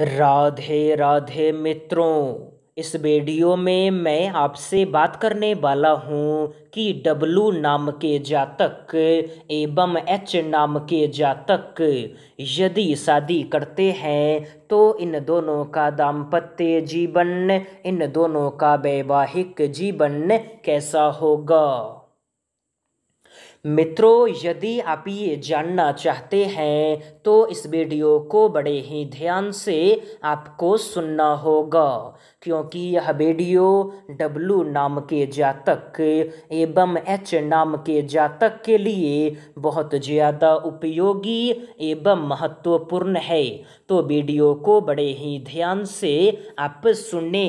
राधे राधे मित्रों इस वीडियो में मैं आपसे बात करने वाला हूँ कि डब्लू नाम के जातक एवं एच नाम के जातक यदि शादी करते हैं तो इन दोनों का दाम्पत्य जीवन इन दोनों का वैवाहिक जीवन कैसा होगा मित्रों यदि आप ये जानना चाहते हैं तो इस वीडियो को बड़े ही ध्यान से आपको सुनना होगा क्योंकि यह वीडियो डब्लू नाम के जातक एवं एच नाम के जातक के लिए बहुत ज़्यादा उपयोगी एवं महत्वपूर्ण है तो वीडियो को बड़े ही ध्यान से आप सुने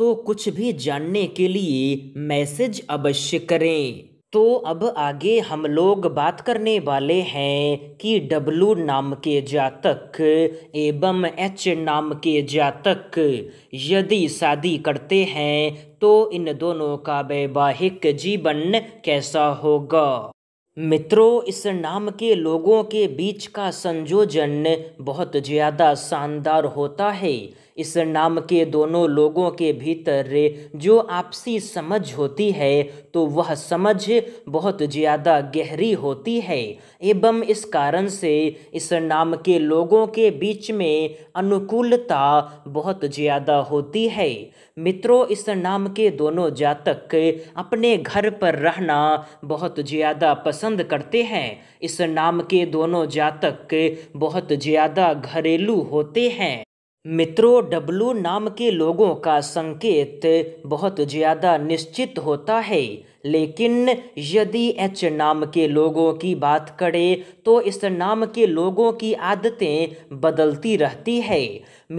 तो कुछ भी जानने के लिए मैसेज अवश्य करें तो अब आगे हम लोग बात करने वाले हैं कि डब्लू नाम के जातक एवं एच नाम के जातक यदि शादी करते हैं तो इन दोनों का वैवाहिक जीवन कैसा होगा मित्रों इस नाम के लोगों के बीच का संयोजन बहुत ज़्यादा शानदार होता है इस नाम के दोनों लोगों के भीतर जो आपसी समझ होती है तो वह समझ बहुत ज़्यादा गहरी होती है एवं इस कारण से इस नाम के लोगों के बीच में अनुकूलता बहुत ज़्यादा होती है मित्रों इस नाम के दोनों जातक अपने घर पर रहना बहुत ज़्यादा पसंद करते हैं इस नाम के दोनों जातक बहुत ज़्यादा घरेलू होते हैं मित्रों डब्लू नाम के लोगों का संकेत बहुत ज़्यादा निश्चित होता है लेकिन यदि एच नाम के लोगों की बात करें तो इस नाम के लोगों की आदतें बदलती रहती है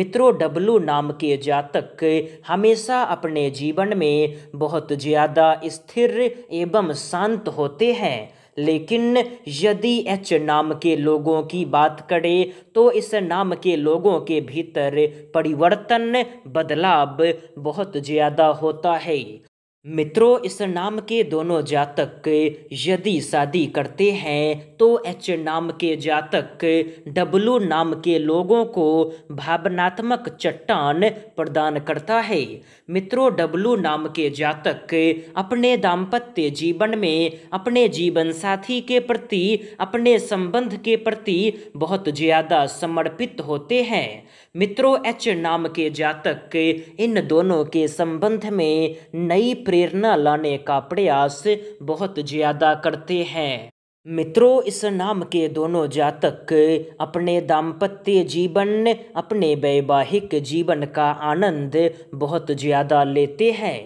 मित्रों डब्लू नाम के जातक हमेशा अपने जीवन में बहुत ज़्यादा स्थिर एवं शांत होते हैं लेकिन यदि एच नाम के लोगों की बात करें तो इस नाम के लोगों के भीतर परिवर्तन बदलाव बहुत ज़्यादा होता है मित्रों इस नाम के दोनों जातक यदि शादी करते हैं तो एच नाम के जातक डब्लू नाम के लोगों को भावनात्मक चट्टान प्रदान करता है मित्रों डब्लू नाम के जातक अपने दाम्पत्य जीवन में अपने जीवन साथी के प्रति अपने संबंध के प्रति बहुत ज़्यादा समर्पित होते हैं मित्रों एच नाम के जातक इन दोनों के संबंध में नई प्रेरणा लाने का प्रयास बहुत ज़्यादा करते हैं मित्रों इस नाम के दोनों जातक अपने दाम्पत्य जीवन अपने वैवाहिक जीवन का आनंद बहुत ज़्यादा लेते हैं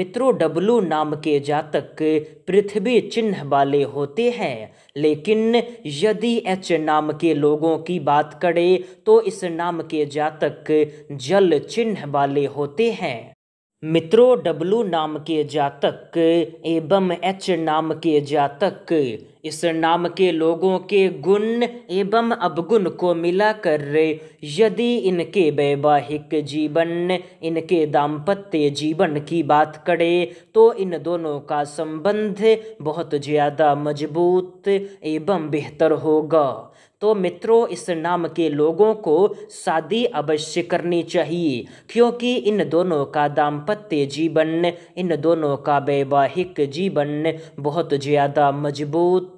मित्रों डब्लू नाम के जातक पृथ्वी चिन्ह वाले होते हैं लेकिन यदि एच नाम के लोगों की बात करें तो इस नाम के जातक जल चिन्ह वाले होते हैं मित्रो डब्लू नाम के जातक एवं एच नाम के जातक इस नाम के लोगों के गुण एवं अवगुण को मिलाकर यदि इनके वैवाहिक जीवन इनके दाम्पत्य जीवन की बात करें तो इन दोनों का संबंध बहुत ज़्यादा मजबूत एवं बेहतर होगा तो मित्रों इस नाम के लोगों को शादी अवश्य करनी चाहिए क्योंकि इन दोनों का दाम्पत्य जीवन इन दोनों का वैवाहिक जीवन बहुत ज़्यादा मजबूत